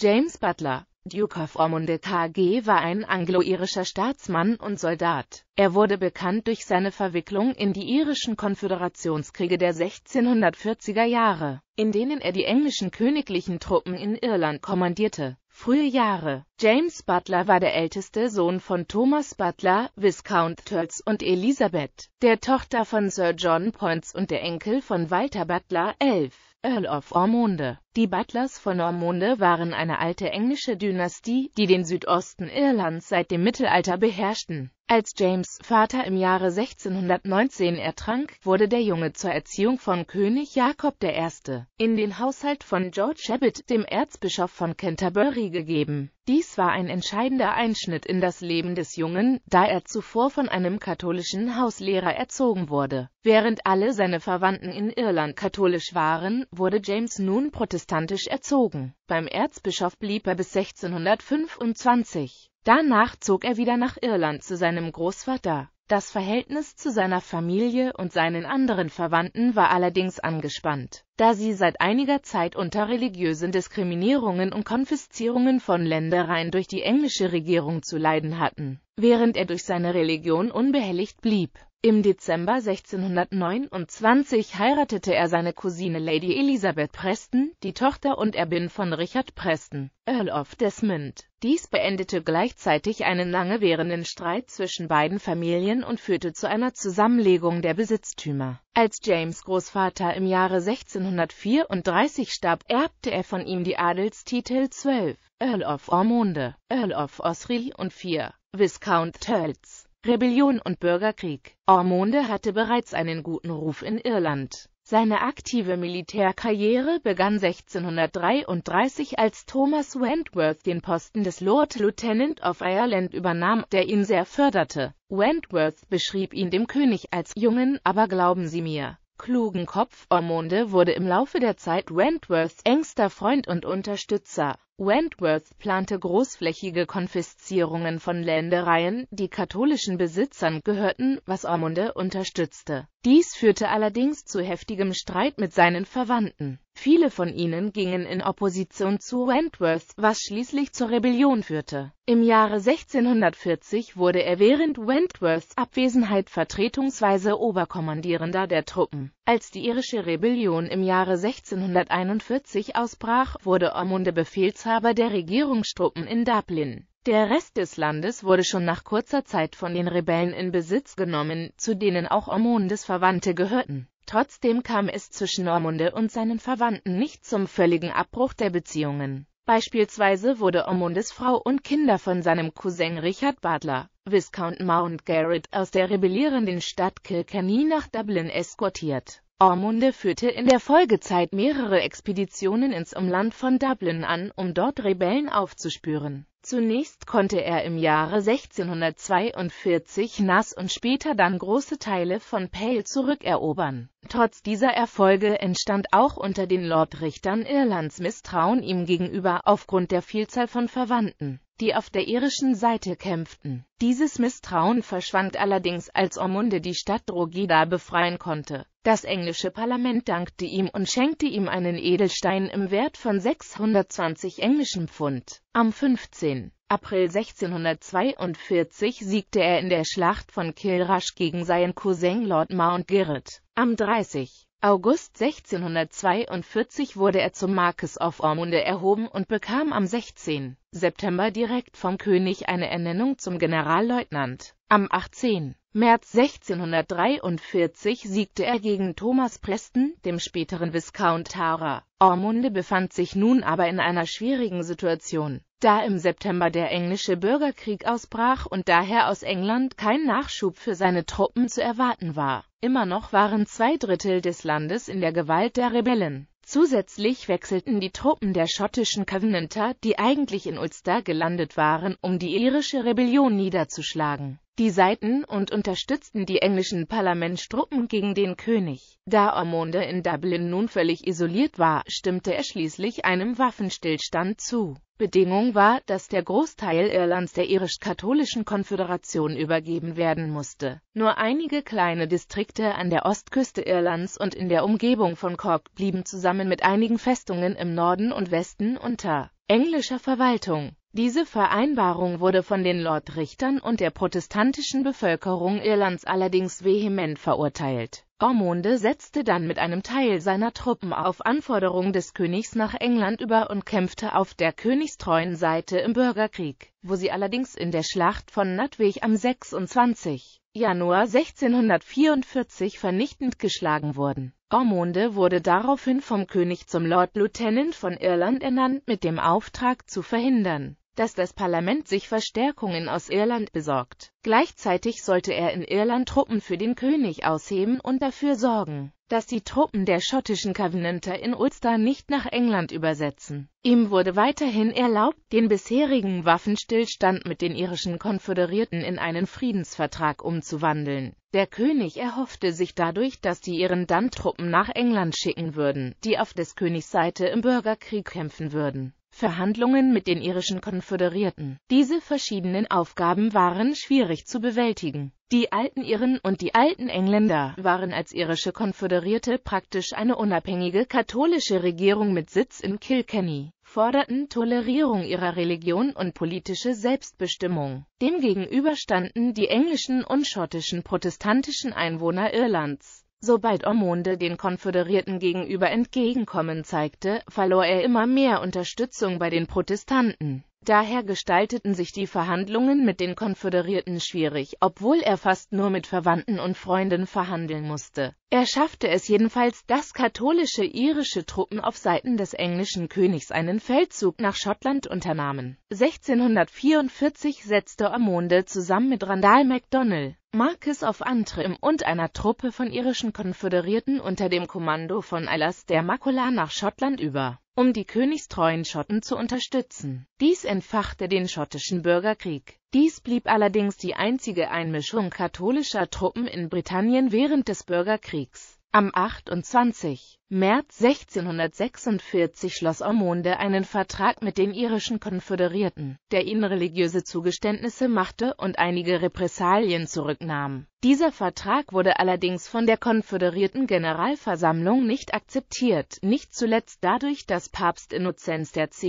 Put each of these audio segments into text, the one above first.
James Butler, Duke of Ormonde KG war ein anglo-irischer Staatsmann und Soldat. Er wurde bekannt durch seine Verwicklung in die irischen Konföderationskriege der 1640er Jahre, in denen er die englischen königlichen Truppen in Irland kommandierte. Frühe Jahre James Butler war der älteste Sohn von Thomas Butler, Viscount Turles und Elisabeth, der Tochter von Sir John Poins und der Enkel von Walter Butler, elf. Earl of Ormonde. Die Butlers von Ormonde waren eine alte englische Dynastie, die den Südosten Irlands seit dem Mittelalter beherrschten. Als James Vater im Jahre 1619 ertrank, wurde der Junge zur Erziehung von König Jakob I. in den Haushalt von George Abbott, dem Erzbischof von Canterbury, gegeben. Dies war ein entscheidender Einschnitt in das Leben des Jungen, da er zuvor von einem katholischen Hauslehrer erzogen wurde. Während alle seine Verwandten in Irland katholisch waren, wurde James nun protestantisch erzogen. Beim Erzbischof blieb er bis 1625. Danach zog er wieder nach Irland zu seinem Großvater. Das Verhältnis zu seiner Familie und seinen anderen Verwandten war allerdings angespannt, da sie seit einiger Zeit unter religiösen Diskriminierungen und Konfiszierungen von Ländereien durch die englische Regierung zu leiden hatten, während er durch seine Religion unbehelligt blieb im Dezember 1629 heiratete er seine Cousine Lady Elizabeth Preston, die Tochter und Erbin von Richard Preston, Earl of Desmond. Dies beendete gleichzeitig einen lange währenden Streit zwischen beiden Familien und führte zu einer Zusammenlegung der Besitztümer. Als James Großvater im Jahre 1634 starb, erbte er von ihm die Adelstitel 12, Earl of Ormonde, Earl of Osrey und 4, Viscount Tölz. Rebellion und Bürgerkrieg. Ormonde hatte bereits einen guten Ruf in Irland. Seine aktive Militärkarriere begann 1633, als Thomas Wentworth den Posten des Lord Lieutenant of Ireland übernahm, der ihn sehr förderte. Wentworth beschrieb ihn dem König als jungen, aber glauben Sie mir, klugen Kopf. Ormonde wurde im Laufe der Zeit Wentworths engster Freund und Unterstützer. Wentworth plante großflächige Konfiszierungen von Ländereien, die katholischen Besitzern gehörten, was Ormonde unterstützte. Dies führte allerdings zu heftigem Streit mit seinen Verwandten. Viele von ihnen gingen in Opposition zu Wentworth, was schließlich zur Rebellion führte. Im Jahre 1640 wurde er während Wentworths Abwesenheit vertretungsweise Oberkommandierender der Truppen. Als die irische Rebellion im Jahre 1641 ausbrach, wurde Ormonde Befehlshaber Befehlshaber der Regierungstruppen in Dublin. Der Rest des Landes wurde schon nach kurzer Zeit von den Rebellen in Besitz genommen, zu denen auch Ormondes Verwandte gehörten. Trotzdem kam es zwischen Ormonde und seinen Verwandten nicht zum völligen Abbruch der Beziehungen. Beispielsweise wurde Ormondes Frau und Kinder von seinem Cousin Richard Butler, Viscount Mount Garrett aus der rebellierenden Stadt Kilkenny nach Dublin eskortiert. Ormunde führte in der Folgezeit mehrere Expeditionen ins Umland von Dublin an, um dort Rebellen aufzuspüren. Zunächst konnte er im Jahre 1642 Nass und später dann große Teile von Pale zurückerobern Trotz dieser Erfolge entstand auch unter den Lordrichtern Irlands Misstrauen ihm gegenüber aufgrund der Vielzahl von Verwandten, die auf der irischen Seite kämpften. Dieses Misstrauen verschwand allerdings, als Ormunde die Stadt Drogheda befreien konnte. Das englische Parlament dankte ihm und schenkte ihm einen Edelstein im Wert von 620 englischen Pfund. Am 15. April 1642 siegte er in der Schlacht von Kilrush gegen seinen Cousin Lord Gerrit. Am 30. August 1642 wurde er zum Marquess of Ormonde erhoben und bekam am 16. September direkt vom König eine Ernennung zum Generalleutnant. Am 18. März 1643 siegte er gegen Thomas Preston, dem späteren Viscount Tara. Ormonde befand sich nun aber in einer schwierigen Situation. Da im September der englische Bürgerkrieg ausbrach und daher aus England kein Nachschub für seine Truppen zu erwarten war. Immer noch waren zwei Drittel des Landes in der Gewalt der Rebellen. Zusätzlich wechselten die Truppen der schottischen Covenanter, die eigentlich in Ulster gelandet waren, um die irische Rebellion niederzuschlagen die Seiten und unterstützten die englischen Parlamentstruppen gegen den König. Da Ormonde in Dublin nun völlig isoliert war, stimmte er schließlich einem Waffenstillstand zu. Bedingung war, dass der Großteil Irlands der irisch-katholischen Konföderation übergeben werden musste. Nur einige kleine Distrikte an der Ostküste Irlands und in der Umgebung von Cork blieben zusammen mit einigen Festungen im Norden und Westen unter englischer Verwaltung. Diese Vereinbarung wurde von den Lordrichtern und der protestantischen Bevölkerung Irlands allerdings vehement verurteilt. Ormonde setzte dann mit einem Teil seiner Truppen auf Anforderung des Königs nach England über und kämpfte auf der königstreuen Seite im Bürgerkrieg, wo sie allerdings in der Schlacht von Nadwig am 26. Januar 1644 vernichtend geschlagen wurden. Ormonde wurde daraufhin vom König zum Lord Lieutenant von Irland ernannt mit dem Auftrag zu verhindern, dass das Parlament sich Verstärkungen aus Irland besorgt. Gleichzeitig sollte er in Irland Truppen für den König ausheben und dafür sorgen, dass die Truppen der schottischen Covenanter in Ulster nicht nach England übersetzen. Ihm wurde weiterhin erlaubt, den bisherigen Waffenstillstand mit den irischen Konföderierten in einen Friedensvertrag umzuwandeln. Der König erhoffte sich dadurch, dass die Iren dann Truppen nach England schicken würden, die auf des Königs Seite im Bürgerkrieg kämpfen würden. Verhandlungen mit den irischen Konföderierten. Diese verschiedenen Aufgaben waren schwierig zu bewältigen. Die alten Iren und die alten Engländer waren als irische Konföderierte praktisch eine unabhängige katholische Regierung mit Sitz in Kilkenny forderten Tolerierung ihrer Religion und politische Selbstbestimmung. Demgegenüber standen die englischen und schottischen protestantischen Einwohner Irlands. Sobald Ormonde den Konföderierten gegenüber Entgegenkommen zeigte, verlor er immer mehr Unterstützung bei den Protestanten. Daher gestalteten sich die Verhandlungen mit den Konföderierten schwierig, obwohl er fast nur mit Verwandten und Freunden verhandeln musste. Er schaffte es jedenfalls, dass katholische irische Truppen auf Seiten des englischen Königs einen Feldzug nach Schottland unternahmen. 1644 setzte Ormonde zusammen mit Randall MacDonnell Marcus of Antrim und einer Truppe von irischen Konföderierten unter dem Kommando von Alasdair Macaulay nach Schottland über um die königstreuen Schotten zu unterstützen. Dies entfachte den schottischen Bürgerkrieg. Dies blieb allerdings die einzige Einmischung katholischer Truppen in Britannien während des Bürgerkriegs. Am 28. März 1646 schloss Ormonde einen Vertrag mit den irischen Konföderierten, der ihnen religiöse Zugeständnisse machte und einige Repressalien zurücknahm. Dieser Vertrag wurde allerdings von der konföderierten Generalversammlung nicht akzeptiert, nicht zuletzt dadurch, dass Papst Innozenz X.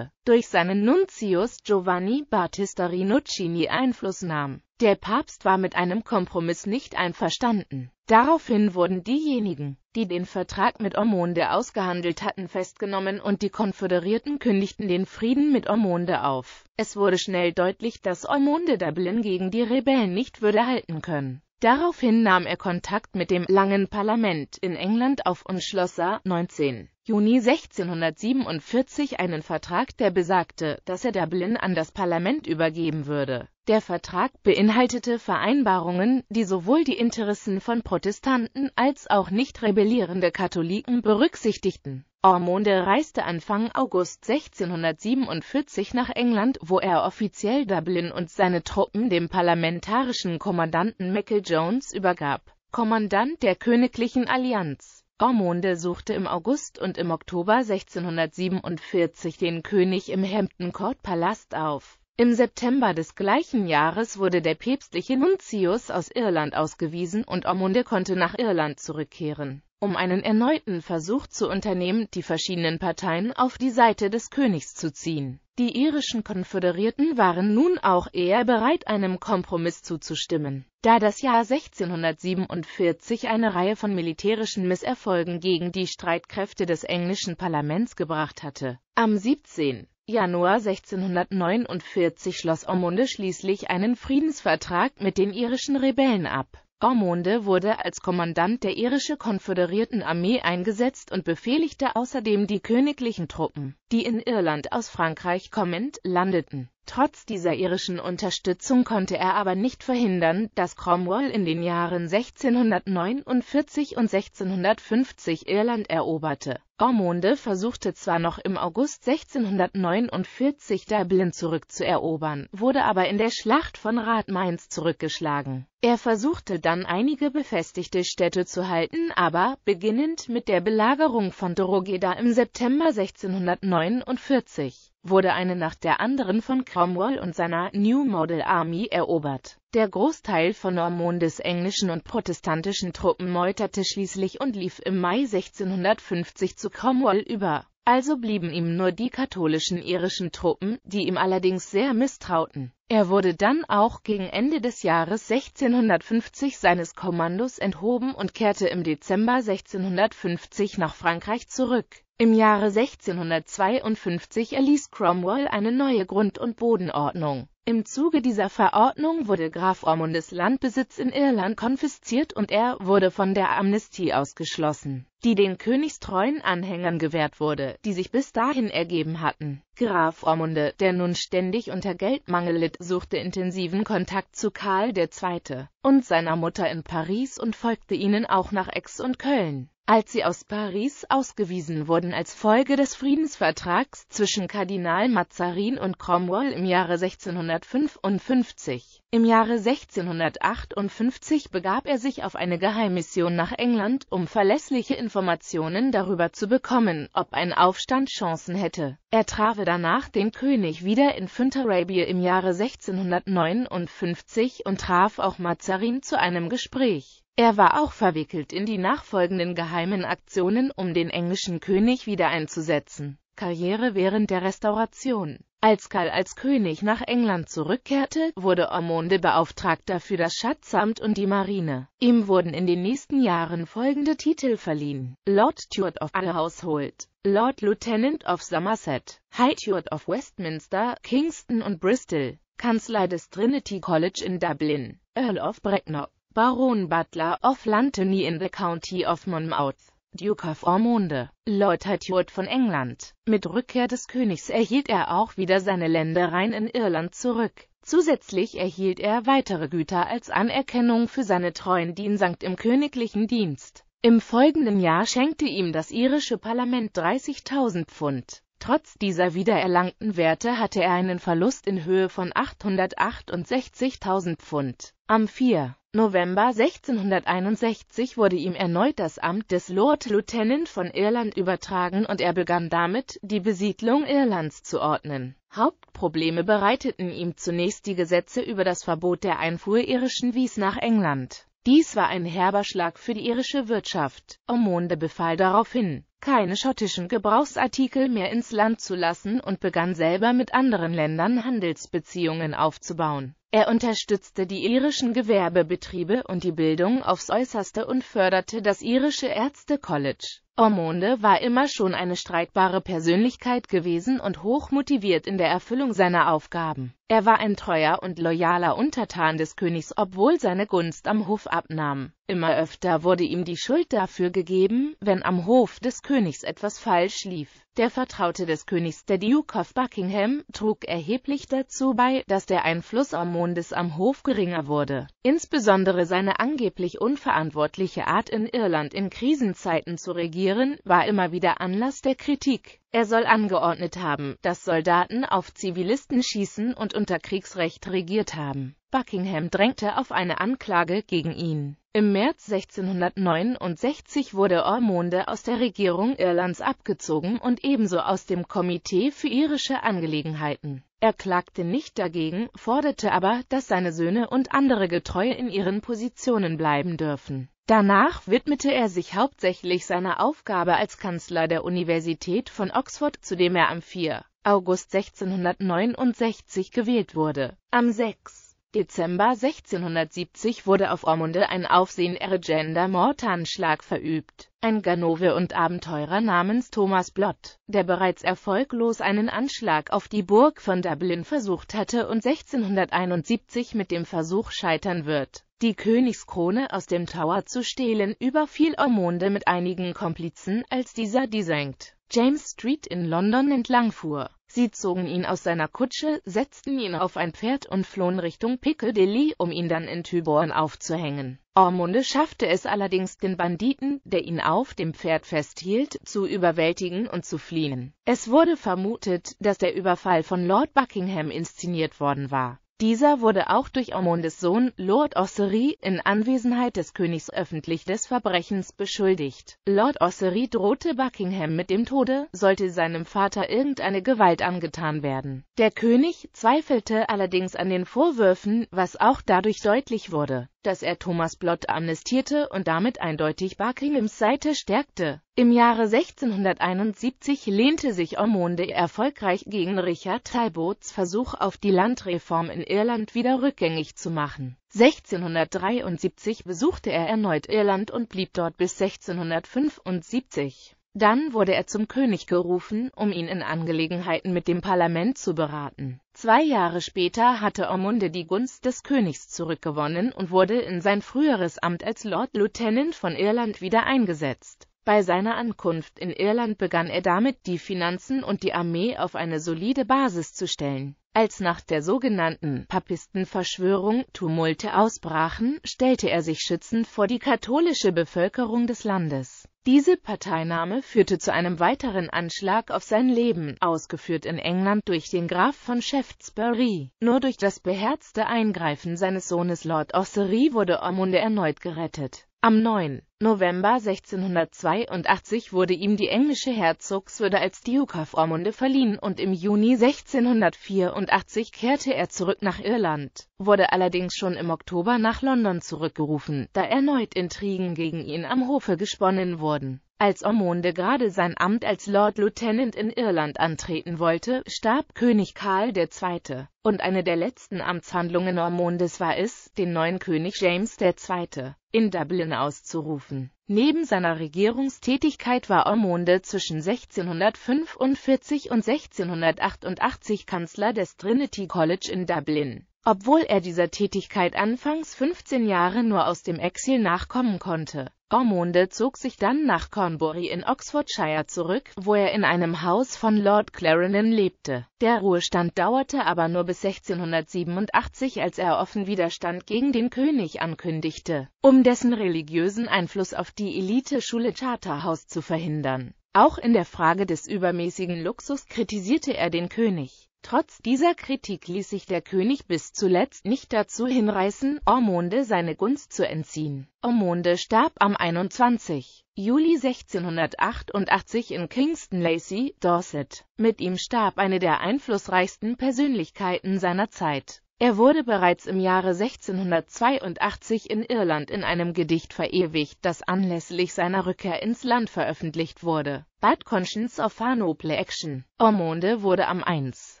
durch seinen Nuntius Giovanni Battista Rinuccini Einfluss nahm der Papst war mit einem Kompromiss nicht einverstanden. Daraufhin wurden diejenigen, die den Vertrag mit Ormonde ausgehandelt hatten, festgenommen und die Konföderierten kündigten den Frieden mit Ormonde auf. Es wurde schnell deutlich, dass Ormonde Dublin gegen die Rebellen nicht würde halten können. Daraufhin nahm er Kontakt mit dem «Langen Parlament» in England auf und schloss A. 19. Juni 1647 einen Vertrag, der besagte, dass er Dublin an das Parlament übergeben würde. Der Vertrag beinhaltete Vereinbarungen, die sowohl die Interessen von Protestanten als auch nicht rebellierende Katholiken berücksichtigten. Ormonde reiste Anfang August 1647 nach England, wo er offiziell Dublin und seine Truppen dem parlamentarischen Kommandanten Michael Jones übergab, Kommandant der Königlichen Allianz. Ormonde suchte im August und im Oktober 1647 den König im Hampton-Court-Palast auf im September des gleichen Jahres wurde der päpstliche Nuntius aus Irland ausgewiesen und Ormonde konnte nach Irland zurückkehren, um einen erneuten Versuch zu unternehmen, die verschiedenen Parteien auf die Seite des Königs zu ziehen. Die irischen Konföderierten waren nun auch eher bereit, einem Kompromiss zuzustimmen, da das Jahr 1647 eine Reihe von militärischen Misserfolgen gegen die Streitkräfte des englischen Parlaments gebracht hatte. Am 17. Januar 1649 schloss Ormonde schließlich einen Friedensvertrag mit den irischen Rebellen ab. Ormonde wurde als Kommandant der irische konföderierten Armee eingesetzt und befehligte außerdem die königlichen Truppen, die in Irland aus Frankreich kommend landeten. Trotz dieser irischen Unterstützung konnte er aber nicht verhindern, dass Cromwell in den Jahren 1649 und 1650 Irland eroberte. Ormonde versuchte zwar noch im August 1649 Dublin zurückzuerobern, wurde aber in der Schlacht von Rathmines zurückgeschlagen. Er versuchte dann einige befestigte Städte zu halten, aber, beginnend mit der Belagerung von Drogheda im September 1649, wurde eine nach der anderen von Cromwell und seiner New Model Army erobert. Der Großteil von Ormondes englischen und protestantischen Truppen meuterte schließlich und lief im Mai 1650 zu Cromwell über. Also blieben ihm nur die katholischen irischen Truppen, die ihm allerdings sehr misstrauten. Er wurde dann auch gegen Ende des Jahres 1650 seines Kommandos enthoben und kehrte im Dezember 1650 nach Frankreich zurück. Im Jahre 1652 erließ Cromwell eine neue Grund- und Bodenordnung. Im Zuge dieser Verordnung wurde Graf Ormondes Landbesitz in Irland konfisziert und er wurde von der Amnestie ausgeschlossen, die den königstreuen Anhängern gewährt wurde, die sich bis dahin ergeben hatten. Graf Ormunde, der nun ständig unter Geldmangel litt, suchte intensiven Kontakt zu Karl II. und seiner Mutter in Paris und folgte ihnen auch nach Aix und Köln. Als sie aus Paris ausgewiesen wurden als Folge des Friedensvertrags zwischen Kardinal Mazarin und Cromwell im Jahre 1655. Im Jahre 1658 begab er sich auf eine Geheimmission nach England, um verlässliche Informationen darüber zu bekommen, ob ein Aufstand Chancen hätte. Er traf danach den König wieder in Fünterabie im Jahre 1659 und traf auch Mazarin zu einem Gespräch er war auch verwickelt in die nachfolgenden geheimen Aktionen, um den englischen König wieder einzusetzen. Karriere während der Restauration Als Karl als König nach England zurückkehrte, wurde Ormonde Beauftragter für das Schatzamt und die Marine. Ihm wurden in den nächsten Jahren folgende Titel verliehen. Lord Steward of the Household, Lord Lieutenant of Somerset, High Steward of Westminster, Kingston und Bristol, Kanzler des Trinity College in Dublin, Earl of Brecknock, Baron Butler of Lantony in the County of Monmouth, Duke of Ormonde, Lord Hightuard von England. Mit Rückkehr des Königs erhielt er auch wieder seine Ländereien in Irland zurück. Zusätzlich erhielt er weitere Güter als Anerkennung für seine treuen Dienst im königlichen Dienst. Im folgenden Jahr schenkte ihm das irische Parlament 30.000 Pfund. Trotz dieser wiedererlangten Werte hatte er einen Verlust in Höhe von 868.000 Pfund. Am 4. November 1661 wurde ihm erneut das Amt des Lord Lieutenant von Irland übertragen und er begann damit, die Besiedlung Irlands zu ordnen. Hauptprobleme bereiteten ihm zunächst die Gesetze über das Verbot der Einfuhr irischen Wies nach England. Dies war ein herber Schlag für die irische Wirtschaft. Ormonde befahl daraufhin, keine schottischen Gebrauchsartikel mehr ins Land zu lassen und begann selber mit anderen Ländern Handelsbeziehungen aufzubauen. Er unterstützte die irischen Gewerbebetriebe und die Bildung aufs Äußerste und förderte das irische Ärzte-College. Ormonde war immer schon eine streitbare Persönlichkeit gewesen und hoch motiviert in der Erfüllung seiner Aufgaben. Er war ein treuer und loyaler Untertan des Königs, obwohl seine Gunst am Hof abnahm. Immer öfter wurde ihm die Schuld dafür gegeben, wenn am Hof des Königs etwas falsch lief. Der Vertraute des Königs, der Duke of Buckingham, trug erheblich dazu bei, dass der Einfluss Ormondes am Hof geringer wurde. Insbesondere seine angeblich unverantwortliche Art in Irland in Krisenzeiten zu regieren reagieren, war immer wieder Anlass der Kritik. Er soll angeordnet haben, dass Soldaten auf Zivilisten schießen und unter Kriegsrecht regiert haben. Buckingham drängte auf eine Anklage gegen ihn. Im März 1669 wurde Ormonde aus der Regierung Irlands abgezogen und ebenso aus dem Komitee für irische Angelegenheiten. Er klagte nicht dagegen, forderte aber, dass seine Söhne und andere Getreue in ihren Positionen bleiben dürfen. Danach widmete er sich hauptsächlich seiner Aufgabe als Kanzler der Universität von Oxford, zu dem er am 4. August 1669 gewählt wurde. Am 6. Dezember 1670 wurde auf Ormonde ein aufsehenerregender Mordanschlag verübt. Ein Ganove und Abenteurer namens Thomas Blott, der bereits erfolglos einen Anschlag auf die Burg von Dublin versucht hatte und 1671 mit dem Versuch scheitern wird, die Königskrone aus dem Tower zu stehlen, überfiel Ormonde mit einigen Komplizen, als dieser die St. James Street in London entlangfuhr. Sie zogen ihn aus seiner Kutsche, setzten ihn auf ein Pferd und flohen Richtung Piccadilly, um ihn dann in Tyborn aufzuhängen. Ormonde schaffte es allerdings den Banditen, der ihn auf dem Pferd festhielt, zu überwältigen und zu fliehen. Es wurde vermutet, dass der Überfall von Lord Buckingham inszeniert worden war. Dieser wurde auch durch Ormondes Sohn, Lord Ossery, in Anwesenheit des Königs öffentlich des Verbrechens beschuldigt. Lord Ossery drohte Buckingham mit dem Tode, sollte seinem Vater irgendeine Gewalt angetan werden. Der König zweifelte allerdings an den Vorwürfen, was auch dadurch deutlich wurde, dass er Thomas Blott amnestierte und damit eindeutig Buckinghams Seite stärkte. Im Jahre 1671 lehnte sich Ormonde erfolgreich gegen Richard Talbots Versuch auf die Landreform in Irland wieder rückgängig zu machen. 1673 besuchte er erneut Irland und blieb dort bis 1675. Dann wurde er zum König gerufen, um ihn in Angelegenheiten mit dem Parlament zu beraten. Zwei Jahre später hatte Ormunde die Gunst des Königs zurückgewonnen und wurde in sein früheres Amt als Lord Lieutenant von Irland wieder eingesetzt. Bei seiner Ankunft in Irland begann er damit, die Finanzen und die Armee auf eine solide Basis zu stellen. Als nach der sogenannten Papistenverschwörung Tumulte ausbrachen, stellte er sich schützend vor die katholische Bevölkerung des Landes. Diese Parteinahme führte zu einem weiteren Anschlag auf sein Leben, ausgeführt in England durch den Graf von Shaftesbury. Nur durch das beherzte Eingreifen seines Sohnes Lord Ossery wurde Ormonde erneut gerettet. Am 9. November 1682 wurde ihm die englische Herzogswürde als Duke of Ormonde verliehen und im Juni 1684 kehrte er zurück nach Irland, wurde allerdings schon im Oktober nach London zurückgerufen, da erneut Intrigen gegen ihn am Hofe gesponnen wurden als Ormonde gerade sein Amt als Lord Lieutenant in Irland antreten wollte, starb König Karl II. Und eine der letzten Amtshandlungen Ormondes war es, den neuen König James II. in Dublin auszurufen. Neben seiner Regierungstätigkeit war Ormonde zwischen 1645 und 1688 Kanzler des Trinity College in Dublin. Obwohl er dieser Tätigkeit anfangs 15 Jahre nur aus dem Exil nachkommen konnte, Ormonde zog sich dann nach Cornbury in Oxfordshire zurück, wo er in einem Haus von Lord Clarendon lebte. Der Ruhestand dauerte aber nur bis 1687, als er offen Widerstand gegen den König ankündigte, um dessen religiösen Einfluss auf die Elite-Schule Charterhouse zu verhindern. Auch in der Frage des übermäßigen Luxus kritisierte er den König. Trotz dieser Kritik ließ sich der König bis zuletzt nicht dazu hinreißen, Ormonde seine Gunst zu entziehen. Ormonde starb am 21. Juli 1688 in Kingston Lacey, Dorset. Mit ihm starb eine der einflussreichsten Persönlichkeiten seiner Zeit. Er wurde bereits im Jahre 1682 in Irland in einem Gedicht verewigt, das anlässlich seiner Rückkehr ins Land veröffentlicht wurde. Bad Conscience of Far Noble Action. Ormonde wurde am 1.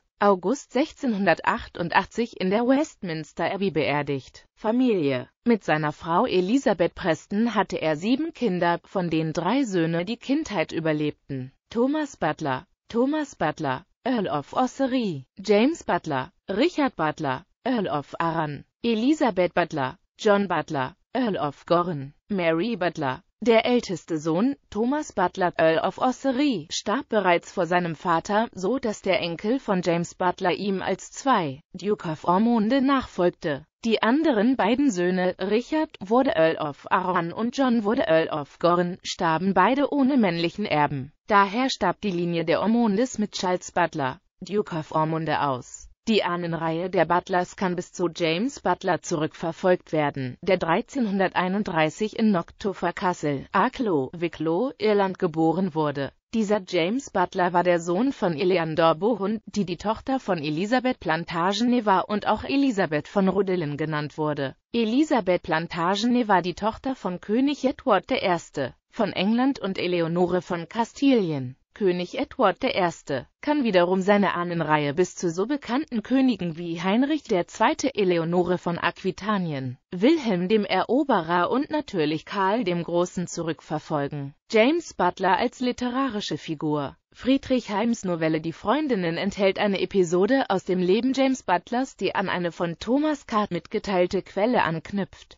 August 1688 in der Westminster Abbey beerdigt. Familie Mit seiner Frau Elisabeth Preston hatte er sieben Kinder, von denen drei Söhne die Kindheit überlebten. Thomas Butler, Thomas Butler, Earl of Ossery. James Butler, Richard Butler, Earl of Arran, Elisabeth Butler, John Butler, Earl of Gorren, Mary Butler, der älteste Sohn, Thomas Butler, Earl of Ossery, starb bereits vor seinem Vater, so dass der Enkel von James Butler ihm als zwei, Duke of Ormonde nachfolgte. Die anderen beiden Söhne, Richard wurde Earl of Arran und John wurde Earl of Gorn, starben beide ohne männlichen Erben. Daher starb die Linie der Ormondes mit Charles Butler, Duke of Ormonde aus. Die Ahnenreihe der Butlers kann bis zu James Butler zurückverfolgt werden, der 1331 in Noctupher Castle, Arklow, Wicklow, Irland geboren wurde. Dieser James Butler war der Sohn von Eleanor Bohun, die die Tochter von Elisabeth Plantagenet war und auch Elisabeth von Rudellen genannt wurde. Elisabeth Plantagenet war die Tochter von König Edward I. von England und Eleonore von Kastilien. König Edward I., kann wiederum seine Ahnenreihe bis zu so bekannten Königen wie Heinrich II., Eleonore von Aquitanien, Wilhelm dem Eroberer und natürlich Karl dem Großen zurückverfolgen. James Butler als literarische Figur Friedrich Heims Novelle Die Freundinnen enthält eine Episode aus dem Leben James Butlers, die an eine von Thomas Card mitgeteilte Quelle anknüpft.